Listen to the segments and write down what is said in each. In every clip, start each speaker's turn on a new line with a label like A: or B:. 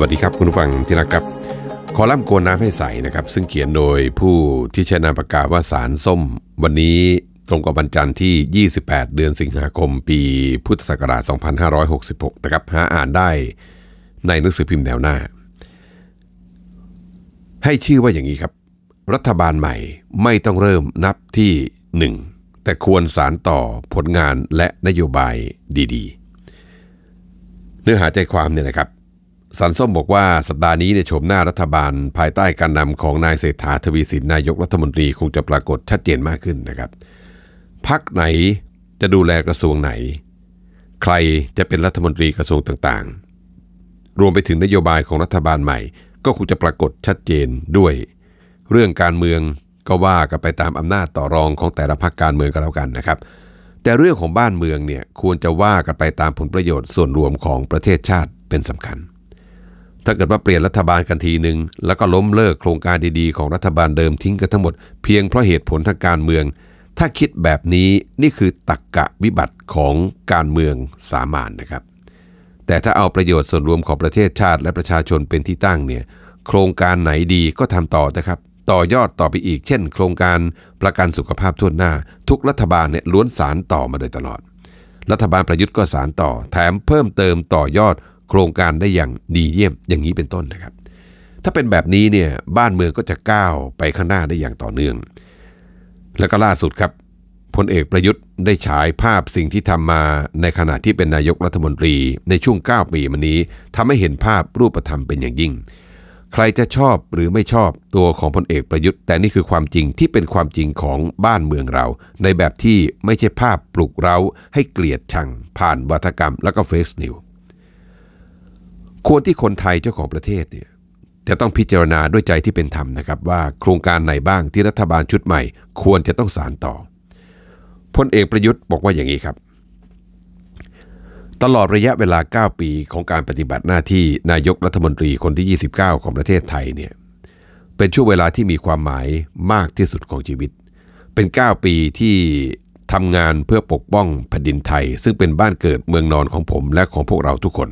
A: วัสดีครับ คุณฟังที่รักครับ คอลัมน์โกนน้ำให้ใสนะครับ ซึ่งเขียนโดยผู้ที่ใช้นามปากกาว่าสารส้ม วันนี้ตรงกับวันจันทร์ที่ 28 เดือนสิงหาคม ปีพุทธศักราช2566 นะครับ หาอ่านได้ในหนังสือพิมพ์แนวหน้า ให้ชื่อว่าอย่างนี้ครับ รัฐบาลใหม่ไม่ต้องเริ่มนับที่ 1 แต่ควรสารต่อผลงานและนโยบายดี ๆ เนื้อหาใจความเนี่ยนะครับสันส้มบอกว่าสัปดาห์นี้ในโฉมหน้ารัฐบาลภายใต้การนำของนายเศรษฐาทวีสินนายกรัฐมนตรีคงจะปรากฏชัดเจนมากขึ้นนะครับ พักไหนจะดูแลกระทรวงไหน ใครจะเป็นรัฐมนตรีกระทรวงต่างๆ รวมไปถึงนโยบายของรัฐบาลใหม่ ก็คงจะปรากฏชัดเจนด้วย เรื่องการเมืองก็ว่ากันไปตามอำนาจต่อรองของแต่ละพักการเมืองก็แล้วกันนะครับ แต่เรื่องของบ้านเมืองเนี่ยควรจะว่ากันไปตามผลประโยชน์ ส่วนรวมของประเทศชาติเป็นสำคัญถ้าเกิดว่าเปลี่ยนรัฐบาลกันทีหนึ่งแล้วก็ล้มเลิกโครงการดีๆ ของรัฐบาลเดิมทิ้งกันทั้งหมดเพียงเพราะเหตุผลทางการเมือง ถ้าคิดแบบนี้นี่คือตักกะวิบัติของการเมืองสามานนะครับแต่ถ้าเอาประโยชน์ส่วนรวมของประเทศชาติและประชาชนเป็นที่ตั้งเนี่ยโครงการไหนดีก็ทำต่อนะครับต่อยอดต่อไปอีก เช่น โครงการประกันสุขภาพทั่วหน้า ทุกรัฐบาลเนี่ยล้วนสารต่อมาโดยตลอด รัฐบาลประยุทธ์ก็สารต่อ แถมเพิ่มเติมต่อยอดโครงการได้อย่างดีเยี่ยมอย่างนี้เป็นต้นนะครับ ถ้าเป็นแบบนี้เนี่ยบ้านเมืองก็จะก้าวไปข้างหน้าได้อย่างต่อเนื่อง แล้วก็ล่าสุดครับพลเอกประยุทธ์ได้ฉายภาพสิ่งที่ทำมาในขณะที่เป็นนายกรัฐมนตรีในช่วง 9 ปีมานี้ทำให้เห็นภาพรูปธรรมเป็นอย่างยิ่ง ใครจะชอบหรือไม่ชอบตัวของพลเอกประยุทธ์แต่นี่คือความจริงที่เป็นความจริงของบ้านเมืองเรา ในแบบที่ไม่ใช่ภาพปลุกเราให้เกลียดชัง ผ่านวัฒกรรม และก็เฟซนิวสควรที่คนไทยเจ้าของประเทศเนี่ยจะต้องพิจารณาด้วยใจที่เป็นธรรมนะครับ ว่าโครงการไหนบ้างที่รัฐบาลชุดใหม่ ควรจะต้องสานต่อ พลเอกประยุทธ์บอกว่าอย่างนี้ครับ ตลอดระยะเวลา 9 ปีของการปฏิบัติหน้าที่นายกรัฐมนตรีคนที่ 29 ของประเทศไทยเนี่ยเป็นช่วงเวลาที่มีความหมายมากที่สุดของชีวิต เป็น 9 ปีที่ทำงานเพื่อปกป้องแผ่นดินไทย ซึ่งเป็นบ้านเกิดเมืองนอนของผมและของพวกเราทุกคน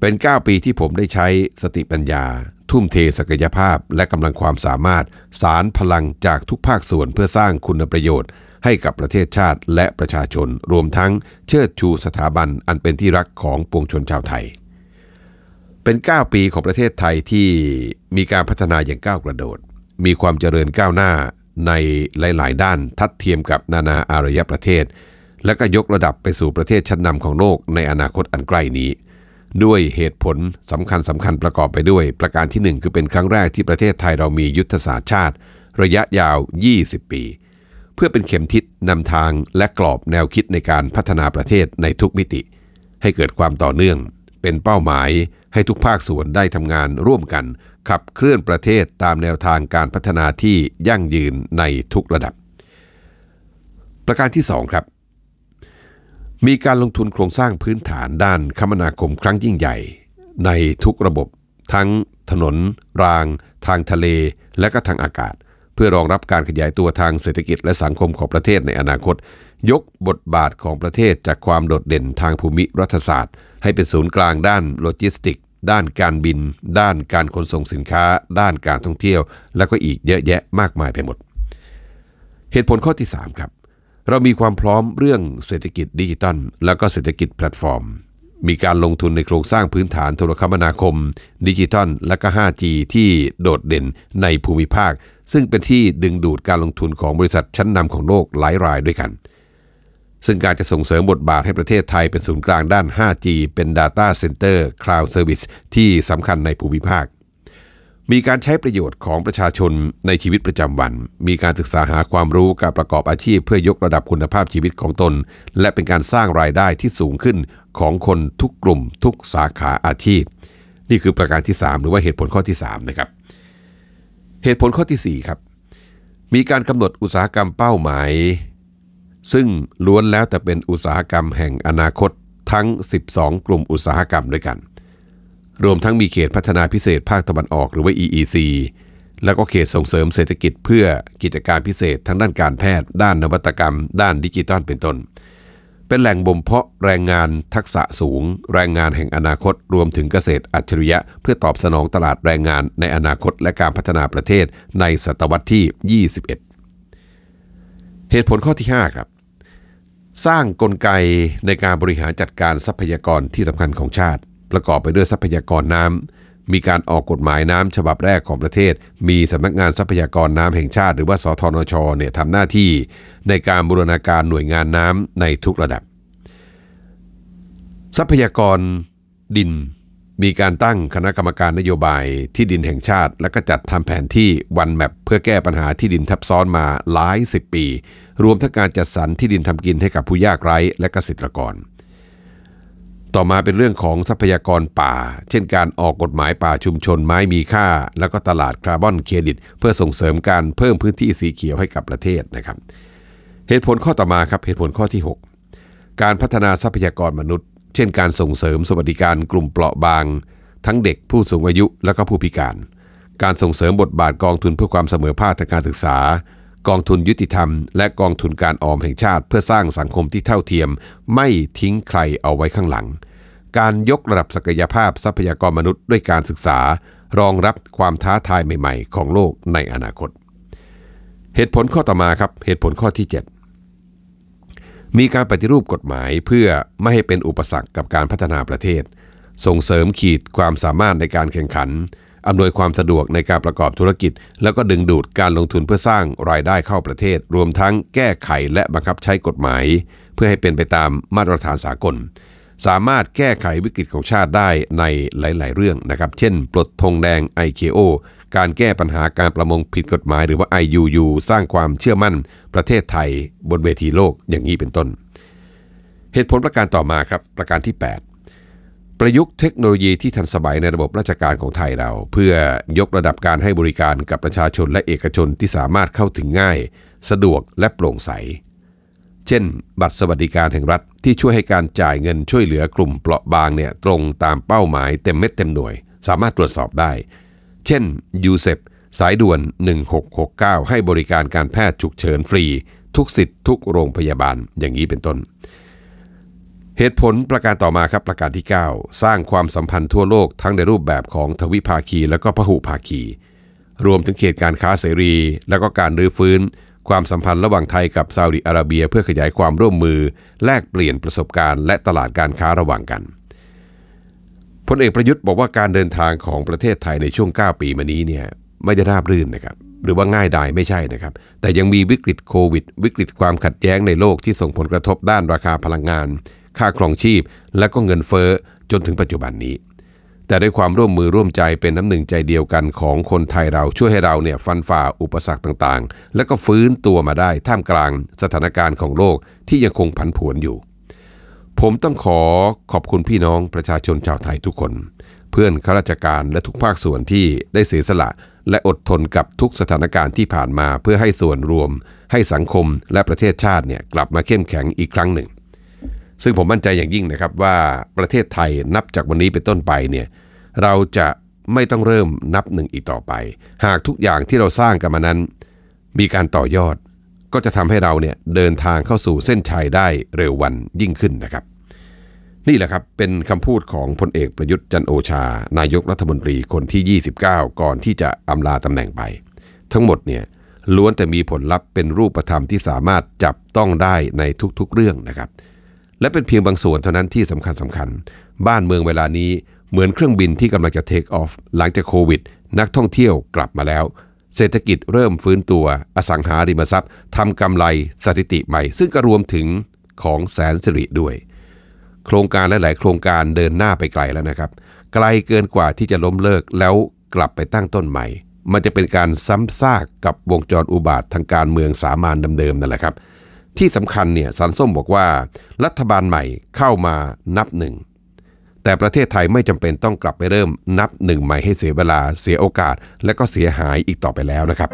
A: เป็น 9 ปีที่ผมได้ใช้สติปัญญา ทุ่มเทศักยภาพและกำลังความสามารถสารพลังจากทุกภาคส่วนเพื่อสร้างคุณประโยชน์ให้กับประเทศชาติ และประชาชน รวมทั้งเชิดชูสถาบันอันเป็นที่รักของปวงชนชาวไทย เป็น 9 ปีของประเทศไทยที่มีการพัฒนาอย่างก้าวกระโดด มีความเจริญก้าวหน้าในหลาย ๆ ด้านทัดเทียมกับนานาอารยประเทศ และก็ยกระดับไปสู่ประเทศชั้นนำของโลกในอนาคตอันใกล้นี้ด้วยเหตุผลสำคัญสำคัญประกอบไปด้วย ประการที่ 1 คือเป็นครั้งแรกที่ประเทศไทยเรามียุทธศาสตร์ชาติ ระยะยาว 20 ปี เพื่อเป็นเข็มทิศนำทางและกรอบแนวคิดในการพัฒนาประเทศในทุกมิติ ให้เกิดความต่อเนื่อง เป็นเป้าหมายให้ทุกภาคส่วนได้ทำงานร่วมกัน ขับเคลื่อนประเทศตามแนวทางการพัฒนาที่ยั่งยืนในทุกระดับ ประการที่ 2 ครับมีการลงทุนโครงสร้างพื้นฐานด้านคมนาคมครั้งยิ่งใหญ่ ในทุกระบบ ทั้ง ถนน ราง ทางทะเล และก็ทางอากาศ เพื่อรองรับการขยายตัวทางเศรษฐกิจและสังคมของประเทศในอนาคต ยกบทบาทของประเทศจากความโดดเด่นทางภูมิรัฐศาสตร์ ให้เป็นศูนย์กลางด้านโลจิสติกด้านการบิน ด้านการขนส่งสินค้า ด้านการท่องเที่ยว และก็อีกเยอะแยะมากมายไปหมด เหตุผลข้อที่ 3 ครับเรามีความพร้อมเรื่องเศรษฐกิจดิจิตอลและก็เศรษฐกิจแพลตฟอร์ม มีการลงทุนในโครงสร้างพื้นฐานโทรคมนาคม ดิจิตอลและก็ 5G ที่โดดเด่นในภูมิภาค ซึ่งเป็นที่ดึงดูดการลงทุนของบริษัทชั้นนำของโลกหลายรายด้วยกัน ซึ่งการจะส่งเสริมบทบาทให้ประเทศไทยเป็นศูนย์กลางด้าน 5G เป็น Data Center Cloud Service ที่สำคัญในภูมิภาคมีการใช้ประโยชน์ของประชาชนในชีวิตประจำวัน มีการศึกษาหาความรู้การประกอบอาชีพ เพื่อยกระดับคุณภาพชีวิตของตน และเป็นการสร้างรายได้ที่สูงขึ้นของคนทุกกลุ่มทุกสาขาอาชีพ นี่คือประการที่ 3 หรือว่าเหตุผลข้อที่ 3 นะครับ เหตุผลข้อที่ 4 ครับ มีการกำหนดอุตสาหกรรมเป้าหมาย ซึ่งล้วนแล้วแต่เป็นอุตสาหกรรมแห่งอนาคตทั้ง 12 กลุ่มอุตสาหกรรมด้วยกันรวมทั้งมีเขตพัฒนาพิเศษภาคตะวันออกหรือว่า EEC แล้วก็เขตส่งเสริมเศรษฐกิจเพื่อกิจการพิเศษทั้งด้านการแพทย์ด้านนวัตกรรมด้านดิจิตอลเป็นต้น เป็นแหล่งบ่มเพาะแรงงานทักษะสูง แรงงานแห่งอนาคต รวมถึงเกษตรอัจฉริยะ เพื่อตอบสนองตลาดแรงงานในอนาคตและการพัฒนาประเทศในศตวรรษที่ 21 เหตุผลข้อที่ 5 ครับ สร้างกลไกในการบริหารจัดการทรัพยากรที่สำคัญของชาติประกอบไปด้วยทรัพยากรน้ำ มีการออกกฎหมายน้ำฉบับแรกของประเทศ มีสำนักงานทรัพยากรน้ำแห่งชาติหรือว่าสทนชเนี่ยทำหน้าที่ในการบูรณาการหน่วยงานน้ำในทุกระดับ ทรัพยากรดิน มีการตั้งคณะกรรมการนโยบายที่ดินแห่งชาติ และก็จัดทำแผนที่วันแมปเพื่อแก้ปัญหาที่ดินทับซ้อนมาหลายสิบปี รวมทั้งการจัดสรรที่ดินทำกินให้กับผู้ยากไร้ และเกษตรกรต่อมาเป็นเรื่องของทรัพยากรป่า เช่นการออกกฎหมายป่าชุมชนไม้มีค่า แล้วก็ตลาดคาร์บอนเครดิต เพื่อส่งเสริมการเพิ่มพื้นที่สีเขียวให้กับประเทศนะครับ เหตุผลข้อต่อมาครับเหตุผลข้อที่ 6 การพัฒนาทรัพยากรมนุษย์ เช่นการส่งเสริมสวัสดิการกลุ่มเปราะบาง ทั้งเด็กผู้สูงอายุและก็ผู้พิการ การส่งเสริมบทบาทกองทุนเพื่อความเสมอภาคทางการศึกษากองทุนยุติธรรมและกองทุนการออมแห่งชาติ เพื่อสร้างสังคมที่เท่าเทียมไม่ทิ้งใครเอาไว้ข้างหลัง การยกระดับศักยภาพทรัพยากรมนุษย์ด้วยการศึกษา รองรับความท้าทายใหม่ๆ ของโลกในอนาคต เหตุผลข้อต่อมาครับเหตุผลข้อที่ 7 มีการปฏิรูปกฎหมายเพื่อไม่ให้เป็นอุปสรรคกับการพัฒนาประเทศ ส่งเสริมขีดความสามารถในการแข่งขันอำนวยความสะดวกในการประกอบธุรกิจ แล้วก็ดึงดูดการลงทุนเพื่อสร้างรายได้เข้าประเทศ รวมทั้งแก้ไขและบังคับใช้กฎหมาย เพื่อให้เป็นไปตามมาตรฐานสากล สามารถแก้ไขวิกฤตของชาติได้ในหลายๆเรื่องนะครับเช่นปลดธงแดง IKO การแก้ปัญหาการประมงผิดกฎหมาย หรือว่า IUU สร้างความเชื่อมั่น ประเทศไทย บนเวทีโลกอย่างนี้เป็นต้น เหตุผลประการต่อมาครับ ประการที่ 8ประยุกต์เทคโนโลยีที่ทันสมัยในระบบราชการของไทยเรา เพื่อยกระดับการให้บริการกับประชาชนและเอกชนที่สามารถเข้าถึงง่าย สะดวกและโปร่งใส เช่น บัตรสวัสดิการแห่งรัฐที่ช่วยให้การจ่ายเงินช่วยเหลือกลุ่มเปราะบางเนี่ยตรงตามเป้าหมายเต็มเม็ดเต็มหน่วย สามารถตรวจสอบได้ เช่นยูเซปสายด่วน 1669 ให้บริการการแพทย์ฉุกเฉินฟรี ทุกสิทธิ์ทุกโรงพยาบาลอย่างนี้เป็นต้นเหตุผลประการต่อมาครับประการที่ 9 สร้างความสัมพันธ์ทั่วโลกทั้งในรูปแบบของทวิภาคีและก็พหุภาคีรวมถึงเขตการค้าเสรี และก็การรื้อฟื้น ความสัมพันธ์ระหว่างไทยกับซาอุดิอาระเบียเพื่อขยายความร่วมมือ แลกเปลี่ยนประสบการณ์และตลาดการค้าระหว่างกันพลเอกประยุทธ์บอกว่าการเดินทางของประเทศไทยในช่วง 9 ปีมานี้เนี่ยไม่ได้ราบรื่นนะครับหรือว่าง่าย ดาย ไม่ใช่นะครับแต่ยังมีวิกฤตโควิดวิกฤตความขัดแย้งในโลกที่ส่งผลกระทบด้านราคาพลังงานค่าครองชีพและก็เงินเฟ้อจนถึงปัจจุบันนี้ แต่ด้วยความร่วมมือร่วมใจเป็นน้ำหนึ่งใจเดียวกันของคนไทยเราช่วยให้เราเนี่ยฟันฝ่าอุปสรรคต่างๆ และก็ฟื้นตัวมาได้ท่ามกลางสถานการณ์ของโลกที่ยังคงผันผวนอยู่ ผมต้องขอขอบคุณพี่น้องประชาชนชาวไทยทุกคน เพื่อนข้าราชการและทุกภาคส่วนที่ได้เสียสละ และอดทนกับทุกสถานการณ์ที่ผ่านมาเพื่อให้ส่วนรวม ให้สังคมและประเทศชาติเนี่ยกลับมาเข้มแข็งอีกครั้งหนึ่งซึ่งผมมั่นใจอย่างยิ่งนะครับว่าประเทศไทยนับจากวันนี้เป็นต้นไปเนี่ยเราจะไม่ต้องเริ่มนับหนึ่งอีกต่อไป หากทุกอย่างที่เราสร้างกันมานั้น มีการต่อยอด ก็จะทำให้เราเนี่ยเดินทางเข้าสู่เส้นชัยได้เร็ววันยิ่งขึ้นนะครับ นี่แหละครับเป็นคำพูดของพลเอกประยุทธ์จันโอชา นายกรัฐมนตรีคนที่ 29 ก่อนที่จะอำลาตำแหน่งไป ทั้งหมดเนี่ยล้วนแต่มีผลลัพธ์เป็นรูปธรรมที่สามารถจับต้องได้ในทุก ๆ เรื่องนะครับและเป็นเพียงบางส่วนเท่านั้นที่สำคัญสำคัญ บ้านเมืองเวลานี้เหมือนเครื่องบินที่กำลังจะเทคออฟหลังจากโควิดนักท่องเที่ยวกลับมาแล้ว เศรษฐกิจเริ่มฟื้นตัวอสังหาริมทรัพย์ทำกำไรสถิติใหม่ ซึ่งก็รวมถึงของแสนสิริด้วย โครงการและหลายโครงการเดินหน้าไปไกลแล้วนะครับ ไกลเกินกว่าที่จะล้มเลิกแล้วกลับไปตั้งต้นใหม่ มันจะเป็นการซ้ำซากกับวงจรอุบาททางการเมืองสามานเดิมๆนั่นแหละครับที่สำคัญเนี่ยสันส้มบอกว่า รัฐบาลใหม่เข้ามานับหนึ่ง แต่ประเทศไทยไม่จำเป็นต้องกลับไปเริ่ม นับหนึ่งใหม่ให้เสียเวลาเสียโอกาสและก็เสียหายอีกต่อไปแล้วนะครับ